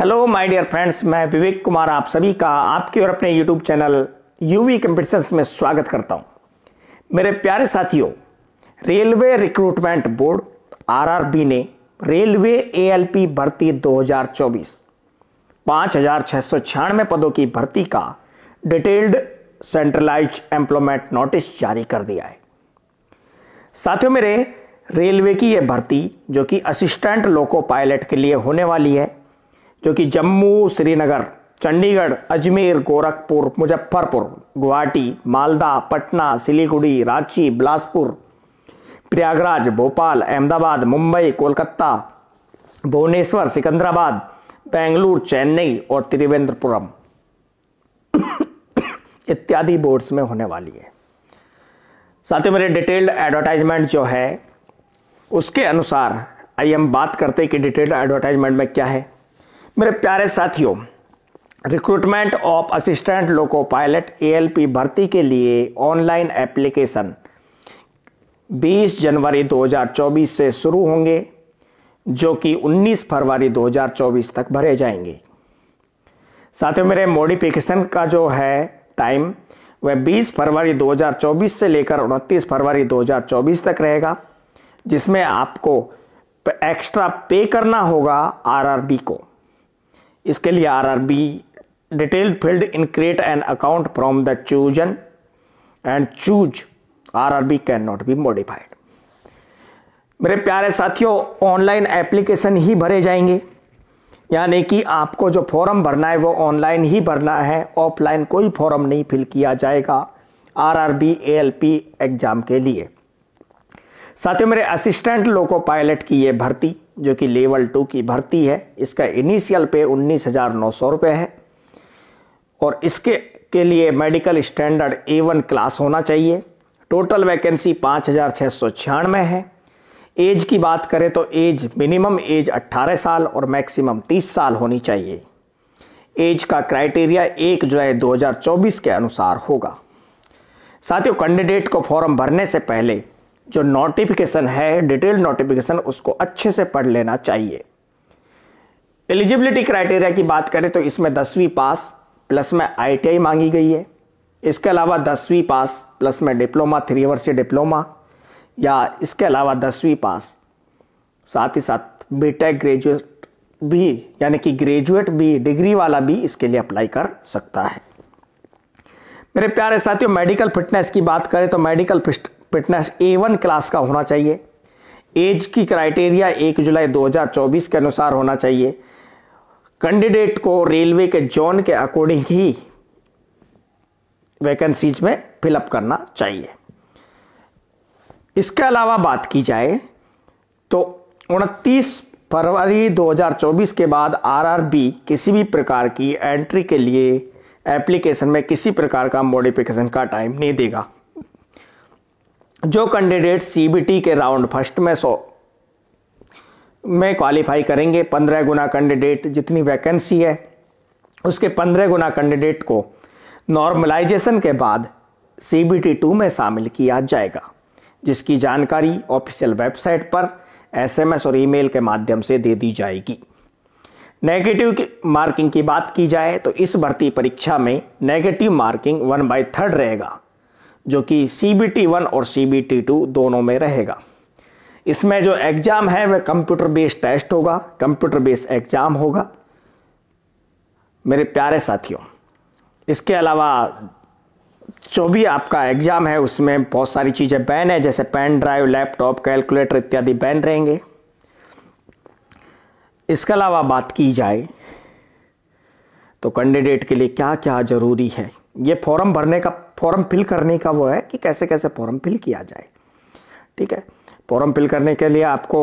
Hello my dear friends मैं विवेक कुमार आप सभी का आपके और अपने यूट्यूब चैनल यूवी कंपटीशंस में स्वागत करता हूं मेरे प्यारे साथियों रेलवे रिक्रूटमेंट बोर्ड आरआरबी ने रेलवे एएलपी भर्ती 2024 5696 पदों की भर्ती का डिटेल्ड सेंट्रलाइज एम्प्लॉयमेंट नोटिस जारी कर दिया है साथियों मेरे रेलवे की यह भर्ती जो कि असिस्टेंट लोको पायलट के लिए होने वाली है जो कि जम्मू श्रीनगर चंडीगढ़ अजमेर गोरखपुर मुजफ्फरपुर गुवाहाटी मालदा पटना सिलीगुड़ी रांची बिलासपुर प्रयागराज भोपाल अहमदाबाद मुंबई कोलकाता भुवनेश्वर सिकंदराबाद बेंगलुरु चेन्नई और त्रिवेंद्रपुरम इत्यादि बोर्ड्स में होने वाली है साथ ही मेरे डिटेल्ड एडवर्टाइजमेंट जो है उसके अनुसार आइए हम बात करते हैं कि डिटेल्ड एडवर्टाइजमेंट में क्या है मेरे प्यारे साथियों recruitment of assistant loco pilot ALP भर्ती के लिए ऑनलाइन एप्लीकेशन 20 जनवरी 2024 से शुरू होंगे जो कि 19 फरवरी 2024 तक भरे जाएंगे साथियों मेरे मोडिफिकेशन का जो है टाइम वह 20 फरवरी 2024 से लेकर 29 फरवरी 2024 तक रहेगा जिसमें आपको एक्स्ट्रा पे करना होगा आरआरबी को इसके लिए RRB detailed field in create an account from the chosen and choose RRB can not be modified मेरे प्यारे साथियों ऑनलाइन एप्लीकेशन ही भरे जाएंगे यानी कि आपको जो फॉर्म भरना है वो ऑनलाइन ही भरना है ऑफलाइन कोई फॉर्म नहीं फिल किया जाएगा आरआरबी एएलपी एग्ज़ाम के लिए साथियों मेरे असिस्टेंट लोको पायलट की ये भर्ती जो कि लेवल टू की भर्ती है इसका इनिशियल पे उन्नीस हज़ार नौ सौ रुपये है और इसके के लिए medical standard A one class होना चाहिए टोटल वैकेंसी पाँच हज़ार छः सौ छियानवे है एज की बात करें तो एज मिनिमम एज अट्ठारह साल और मैक्सिमम तीस साल होनी चाहिए एज का क्राइटेरिया एक जुलाई दो के अनुसार होगा साथियों कैंडिडेट को फॉर्म भरने से पहले जो नोटिफिकेशन है डिटेल नोटिफिकेशन उसको अच्छे से पढ़ लेना चाहिए एलिजिबिलिटी क्राइटेरिया की बात करें तो इसमें दसवीं पास प्लस में आईटीआई मांगी गई है इसके अलावा दसवीं पास प्लस में डिप्लोमा थ्री वर्षीय डिप्लोमा या इसके अलावा दसवीं पास साथ ही साथ बीटेक ग्रेजुएट भी यानी कि ग्रेजुएट भी डिग्री वाला भी इसके लिए अप्लाई कर सकता है मेरे प्यारे साथियों मेडिकल फिटनेस की बात करें तो medical fitness A one class का होना चाहिए एज की क्राइटेरिया एक जुलाई 2024 के अनुसार होना चाहिए कैंडिडेट को रेलवे के जोन के अकॉर्डिंग ही वैकेंसीज में फिलअप करना चाहिए इसके अलावा बात की जाए तो 29 फरवरी 2024 के बाद आरआरबी किसी भी प्रकार की एंट्री के लिए एप्लीकेशन में किसी प्रकार का मॉडिफिकेशन का टाइम नहीं देगा जो कैंडिडेट सीबीटी के राउंड फर्स्ट में सौ में क्वालिफाई करेंगे पंद्रह गुना कैंडिडेट जितनी वैकेंसी है उसके पंद्रह गुना कैंडिडेट को नॉर्मलाइजेशन के बाद सी बी टी टू में शामिल किया जाएगा जिसकी जानकारी ऑफिशियल वेबसाइट पर एसएमएस और ईमेल के माध्यम से दे दी जाएगी नेगेटिव की मार्किंग की बात की जाए तो इस भर्ती परीक्षा में negative marking one by third रहेगा जो कि सी बी टी वन और सी बी टी टू दोनों में रहेगा इसमें जो एग्ज़ाम है वह कंप्यूटर बेस्ड टेस्ट होगा कंप्यूटर बेस्ड एग्ज़ाम होगा मेरे प्यारे साथियों इसके अलावा जो भी आपका एग्ज़ाम है उसमें बहुत सारी चीज़ें बैन है जैसे पेन ड्राइव लैपटॉप कैलकुलेटर इत्यादि बैन रहेंगे इसके अलावा बात की जाए तो कैंडिडेट के लिए क्या क्या ज़रूरी है ये फॉर्म भरने का फॉर्म फिल करने का वो है कि कैसे कैसे फॉर्म फिल किया जाए ठीक है फॉर्म फिल करने के लिए आपको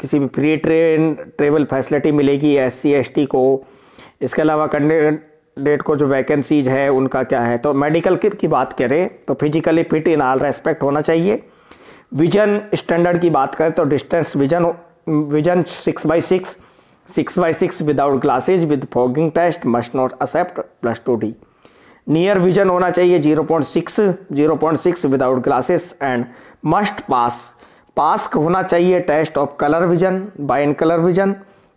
किसी भी फ्री ट्रेन ट्रेवल फैसिलिटी मिलेगी एस सी एस टी को इसके अलावा कैंडिडेट को जो वैकेंसीज है उनका क्या है तो मेडिकल किट की बात करें तो physically fit in all respect होना चाहिए विजन स्टैंडर्ड की बात करें तो distance vision vision six by six six by six without glasses with fogging test must not accept plus two D near vision होना चाहिए 0.6 0.6 without glasses and must pass pass होना चाहिए टेस्ट ऑफ कलर विजन बाइन colour vision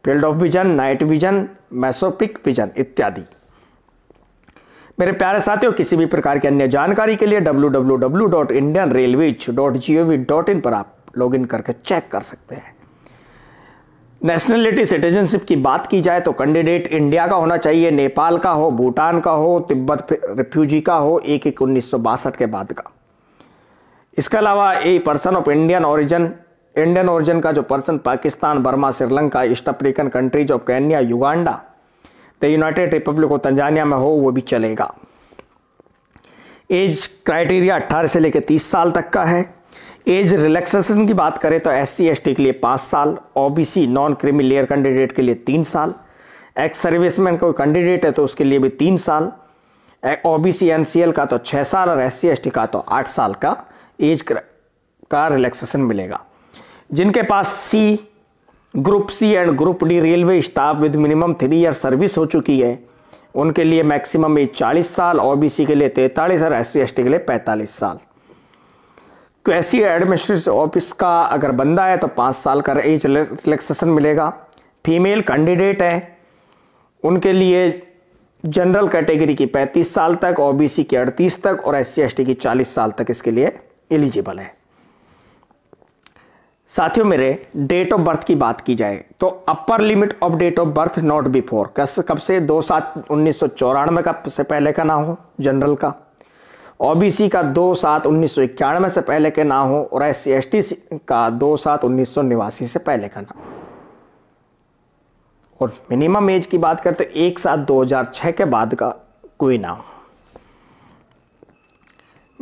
field of vision night vision mesopic vision इत्यादि मेरे प्यारे साथियों किसी भी प्रकार की अन्य जानकारी के लिए डब्ल्यू पर आप लॉग करके चेक कर सकते हैं नेशनलिटी सिटीजनशिप की बात की जाए तो कैंडिडेट इंडिया का होना चाहिए नेपाल का हो भूटान का हो तिब्बत रिफ्यूजी का हो एक एक उन्नीस के बाद का इसके अलावा a person of Indian origin Indian origin का जो person Pakistan Burma Sri Lanka East African countries of Kenya Uganda the United Republic of Tanzania में हो वो भी चलेगा एज क्राइटेरिया 18 से लेकर 30 साल तक का है एज रिलैक्सेशन की बात करें तो एस सी के लिए पाँच साल OBC non creamy layer candidate के लिए तीन साल एक्स सर्विसमैन कोई कैंडिडेट है तो उसके लिए भी तीन साल सी एल का तो छः साल और एस सी का तो आठ साल का एज का रिलैक्सेशन मिलेगा जिनके पास C group C and group D railway staff with minimum three year service हो चुकी है उनके लिए मैक्सिमम एज 40 साल ओबीसी के लिए 43 और एस सी के लिए 45 साल तो ऐसी एडमिनिस्ट्रेटिव ऑफिस का अगर बंदा है तो पाँच साल का एज रिलैक्सेशन मिलेगा फीमेल कैंडिडेट हैं उनके लिए जनरल कैटेगरी की पैंतीस साल तक ओबीसी की अड़तीस तक और एस सी की चालीस साल तक इसके लिए एलिजिबल है साथियों मेरे डेट ऑफ बर्थ की बात की जाए तो upper limit of date of birth not before कब से दो सात उन्नीस सौ चौरानवे का से पहले का ना हो जनरल का ओबीसी का दो सात उन्नीस सौ इक्यानवे से पहले के ना हो और एस सी का दो सात उन्नीस सौ निवासी से पहले का ना और मिनिमम एज की बात करें तो एक सात दो हजार छः के बाद का कोई ना हो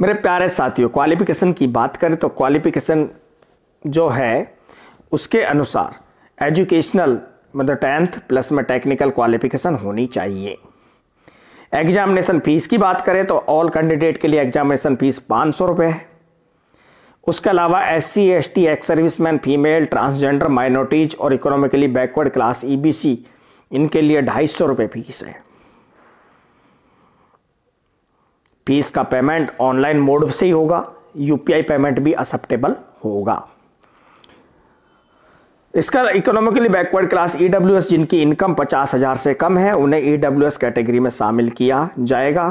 मेरे प्यारे साथियों क्वालिफिकेशन की बात करें तो क्वालिफिकेशन जो है उसके अनुसार एजुकेशनल मतलब टेंथ प्लस में टेक्निकल क्वालिफिकेशन होनी चाहिए एग्जामिनेशन फीस की बात करें तो ऑल कैंडिडेट के लिए एग्जामिनेशन फीस पाँच सौ रुपये है उसके अलावा S C S T ex serviceman female transgender minorities और economically backward class E B C इनके लिए ढाई सौ रुपये फीस है फीस का पेमेंट ऑनलाइन मोड से ही होगा यूपीआई पेमेंट भी एक्सेप्टेबल होगा इसका इकोनॉमिकली बैकवर्ड क्लास ई जिनकी इनकम पचास हजार से कम है उन्हें ई e कैटेगरी में शामिल किया जाएगा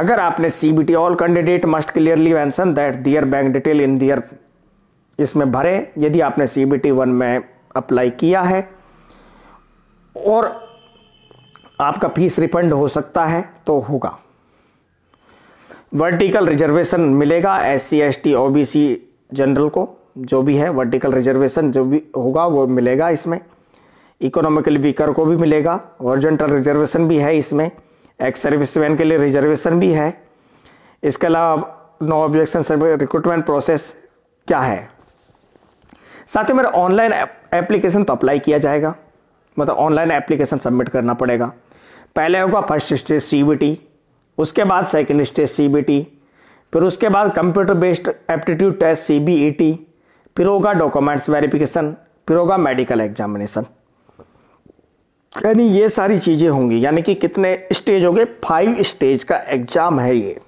अगर आपने CBT all candidate must clearly mention that their bank detail in their इसमें भरे यदि आपने सीबीटी वन में अप्लाई किया है और आपका फीस रिफंड हो सकता है तो होगा वर्टिकल रिजर्वेशन मिलेगा S C S T O C general को जो भी है वर्टिकल रिजर्वेशन जो भी होगा वो मिलेगा इसमें इकोनॉमिकली वीकर को भी मिलेगा ऑरिजेंटल रिजर्वेशन भी है इसमें एक्स सर्विसमैन के लिए रिजर्वेशन भी है इसके अलावा नो ऑब्जेक्शन रिक्रूटमेंट प्रोसेस क्या है साथ ही मेरा ऑनलाइन एप्लीकेशन तो अप्लाई किया जाएगा मतलब ऑनलाइन एप्लीकेशन सबमिट करना पड़ेगा पहले होगा फर्स्ट स्टेज सी उसके बाद सेकेंड स्टेज सी फिर उसके बाद कंप्यूटर बेस्ड एप्टीट्यूड टेस्ट सी फिर होगा डॉक्यूमेंट्स वेरिफिकेशन फिर होगा मेडिकल एग्जामिनेशन यानी ये सारी चीज़ें होंगी यानी कि कितने स्टेज हो गए फाइव स्टेज का एग्जाम है ये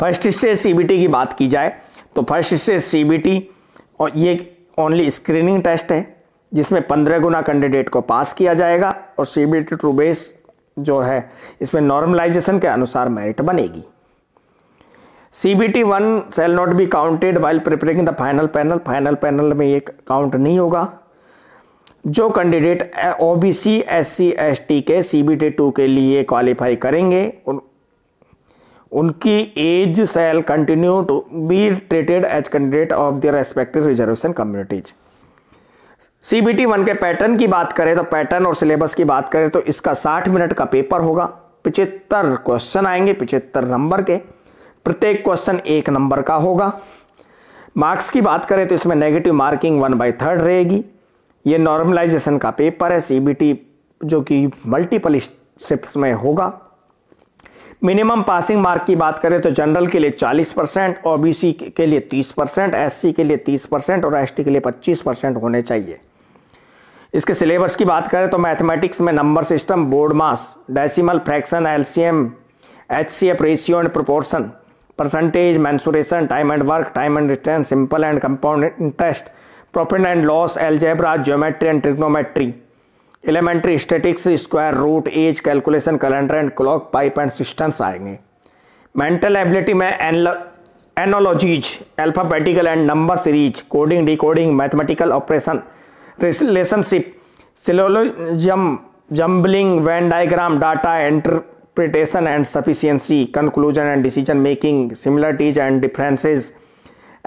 फर्स्ट स्टेज सीबीटी की बात की जाए तो फर्स्ट स्टेज सीबीटी और ये ओनली स्क्रीनिंग टेस्ट है जिसमें पंद्रह गुना कैंडिडेट को पास किया जाएगा और सीबीटी ट्रू बेस जो है इसमें नॉर्मलाइजेशन के अनुसार मेरिट बनेगी one shall not be counted while preparing the final panel. Final panel में ये count नहीं होगा जो candidate O B C S C S T के सी बी टी टू के लिए क्वालिफाई करेंगे उन, उनकी as shall continue to be treated as candidate of the respective reservation communities C B T one के पैटर्न की बात करें तो पैटर्न और सिलेबस की बात करें तो इसका साठ मिनट का पेपर होगा पिछहत्तर क्वेश्चन आएंगे पिछहत्तर नंबर के प्रत्येक क्वेश्चन एक नंबर का होगा मार्क्स की बात करें तो इसमें negative marking one by third रहेगी ये नॉर्मलाइजेशन का पेपर है सीबीटी जो कि मल्टीपल शिफ्ट में होगा मिनिमम पासिंग मार्क की बात करें तो जनरल के लिए 40 परसेंट ओ के लिए 30 परसेंट एस के लिए 30 परसेंट और एस के लिए 25 परसेंट होने चाहिए इसके सिलेबस की बात करें तो मैथमेटिक्स में number system BODMAS decimal fraction LCM C F ratio and proportion percentage mensuration time and work time and return simple and compound interest profit and loss algebra geometry and trigonometry elementary statistics square root age calculation calendar and clock pipe and cisterns आएंगे mental ability में analogies alphabetical and number series coding decoding mathematical operation relationship syllogism jumbling venn diagram data enter interpretation and sufficiency conclusion and decision making similarities and differences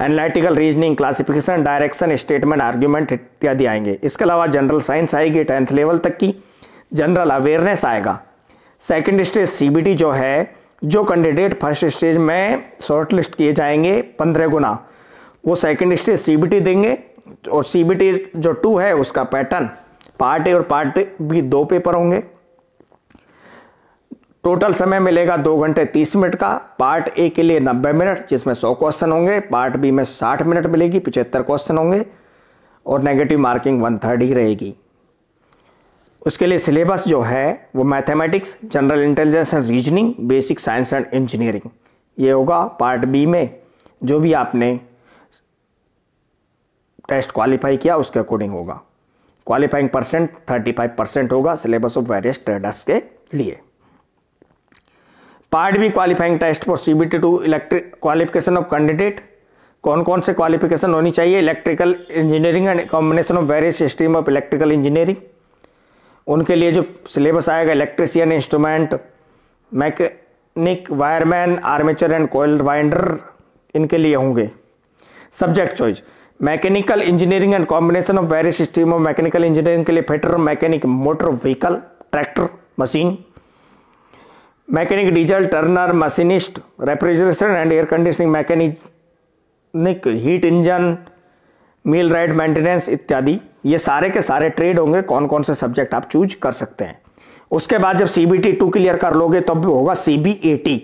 analytical reasoning classification direction statement argument इत्यादि आएंगे इसके अलावा general science आएगी tenth level तक की general awareness आएगा second stage सी जो है जो कैंडिडेट फर्स्ट स्टेज में शॉर्ट लिस्ट किए जाएंगे पंद्रह गुना वो सेकेंड स्टेज सी देंगे और सी जो टू है उसका पैटर्न पार्ट ए और पार्ट बी दो पेपर होंगे टोटल समय मिलेगा दो घंटे तीस मिनट का पार्ट ए के लिए नब्बे मिनट जिसमें सौ क्वेश्चन होंगे पार्ट बी में साठ मिनट मिलेगी पिचहत्तर क्वेश्चन होंगे और नेगेटिव मार्किंग वन थर्ड ही रहेगी उसके लिए सिलेबस जो है वो mathematics general intelligence and reasoning basic science and engineering ये होगा पार्ट बी में जो भी आपने टेस्ट क्वालिफाई किया उसके अकॉर्डिंग होगा क्वालिफाइंग परसेंट 35 परसेंट होगा सिलेबस ऑफ वेरियस ट्रेडर्स के लिए part B qualifying test for T two electric qualification of candidate कौन कौन से क्वालिफिकेशन होनी चाहिए electrical engineering and combination of various stream of electrical engineering उनके लिए जो सिलेबस आएगा electrician instrument mechanic wireman armature and coil winder इनके लिए होंगे subject choice mechanical engineering and combination of various stream of mechanical engineering के लिए fitter mechanic motor vehicle tractor machine mechanic diesel turner machinist refrigeration and air conditioning mechanic heat engine millwright maintenance इत्यादि ये सारे के सारे trade होंगे कौन कौन से सब्जेक्ट आप चूज कर सकते हैं उसके बाद जब C B T two clear कर लोगे तब होगा सी बी ए टी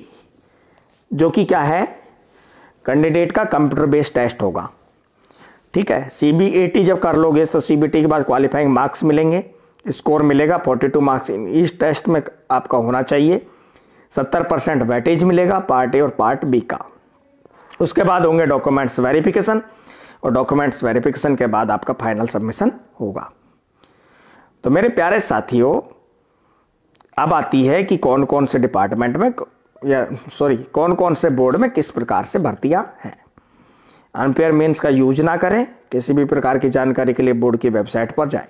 जो कि क्या है कैंडिडेट का कंप्यूटर बेस्ड टेस्ट होगा ठीक है सी बी ए टी जब कर लोगे तो सी बी टी के बाद क्वालिफाइंग मार्क्स मिलेंगे स्कोर मिलेगा 42 मार्क्स इस टेस्ट में आपका होना चाहिए सत्तर परसेंट वेटेज मिलेगा पार्ट ए और पार्ट बी का उसके बाद होंगे डॉक्यूमेंट्स वेरिफिकेशन और डॉक्यूमेंट्स वेरिफिकेशन के बाद आपका फाइनल सबमिशन होगा तो मेरे प्यारे साथियों अब आती है कि कौन कौन से डिपार्टमेंट में या सॉरी कौन कौन से बोर्ड में किस प्रकार से भर्तियां हैं अनपेयर मीन्स का यूज ना करें किसी भी प्रकार की जानकारी के लिए बोर्ड की वेबसाइट पर जाएं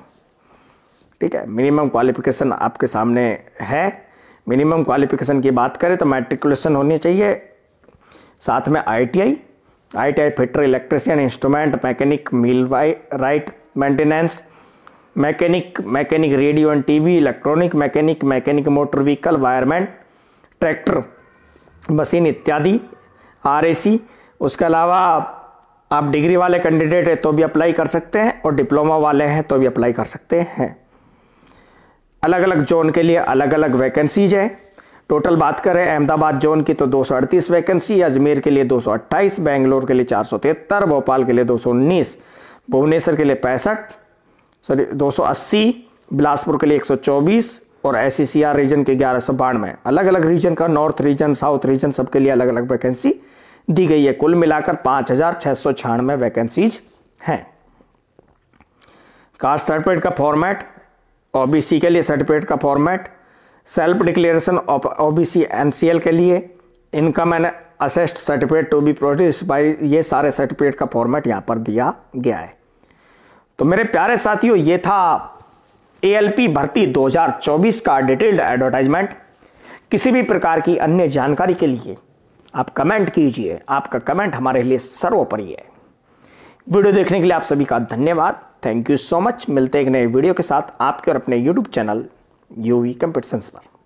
ठीक है मिनिमम क्वालिफिकेशन आपके सामने है मिनिमम क्वालिफिकेशन की बात करें तो मैट्रिकुलेशन होनी चाहिए साथ में ITI ITI fitter electrician instrument mechanic millwright maintenance mechanic mechanic radio and TV electronic mechanic mechanic motor vehicle wireman tractor machine इत्यादि आरएसी उसके अलावा आप डिग्री वाले कैंडिडेट हैं तो भी अप्लाई कर सकते हैं और डिप्लोमा वाले हैं तो भी अप्लाई कर सकते हैं अलग अलग जोन के लिए अलग अलग वैकेंसीज हैं टोटल बात करें अहमदाबाद जोन की तो दो वैकेंसी अजमेर के लिए दो बेंगलोर के लिए चार भोपाल के लिए दो भुवनेश्वर के लिए पैंसठ सॉरी 280 बिलासपुर के लिए 124 और एस रीजन e के ग्यारह सौ बानवे अलग अलग रीजन का नॉर्थ रीजन साउथ रीजन सबके लिए अलग अलग वैकेंसी दी गई है कुल मिलाकर पांच हज़ार छह सौ छियानवे वैकेंसीज हैं कास्ट सर्टिफिकेट का फॉर्मेट ओबीसी के लिए सर्टिफिकेट का format self declaration of OBC NCL के लिए income and asset certificate to be produce by ये सारे सर्टिफिकेट का फॉर्मेट यहाँ पर दिया गया है तो मेरे प्यारे साथियों ये था एएलपी भर्ती 2024 का डिटेल्ड एडवर्टाइजमेंट किसी भी प्रकार की अन्य जानकारी के लिए आप कमेंट कीजिए आपका कमेंट हमारे लिए सर्वोपरि है वीडियो देखने के लिए आप सभी का धन्यवाद थैंक यू सो मच मिलते हैं एक नए वीडियो के साथ आपके और अपने यूट्यूब चैनल यूवी कंपिटिशंस पर